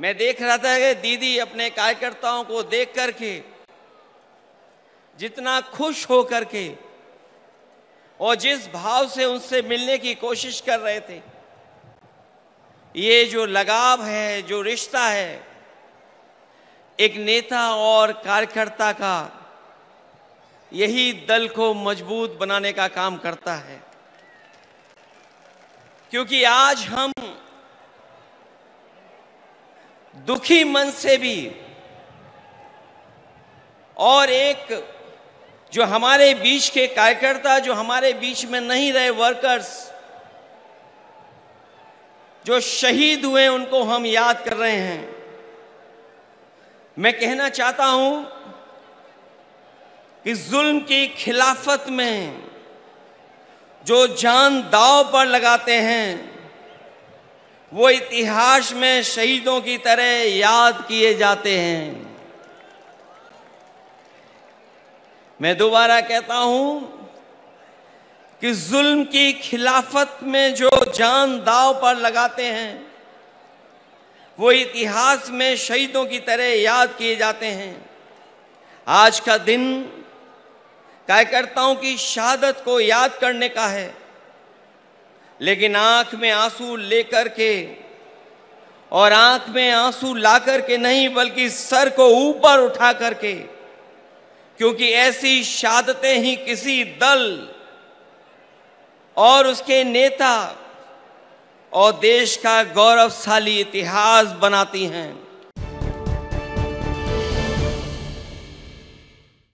मैं देख रहा था कि दीदी अपने कार्यकर्ताओं को देख करके जितना खुश हो करके और जिस भाव से उनसे मिलने की कोशिश कर रहे थे ये जो लगाव है जो रिश्ता है एक नेता और कार्यकर्ता का यही दल को मजबूत बनाने का काम करता है क्योंकि आज हम दुखी मन से भी और एक जो हमारे बीच के कार्यकर्ता जो हमारे बीच में नहीं रहे वर्कर्स जो शहीद हुए उनको हम याद कर रहे हैं मैं कहना चाहता हूं कि जुल्म की खिलाफत में जो जान दाव पर लगाते हैं वो इतिहास में शहीदों की तरह याद किए जाते हैं मैं दोबारा कहता हूं कि जुल्म की खिलाफत में जो जान दाव पर लगाते हैं वो इतिहास में शहीदों की तरह याद किए जाते हैं आज का दिन कार्यकर्ताओं की शहादत को याद करने का है लेकिन आंख में आंसू लेकर के और आंख में आंसू ला करके नहीं बल्कि सर को ऊपर उठा करके क्योंकि ऐसी शादतें ही किसी दल और उसके नेता और देश का गौरवशाली इतिहास बनाती हैं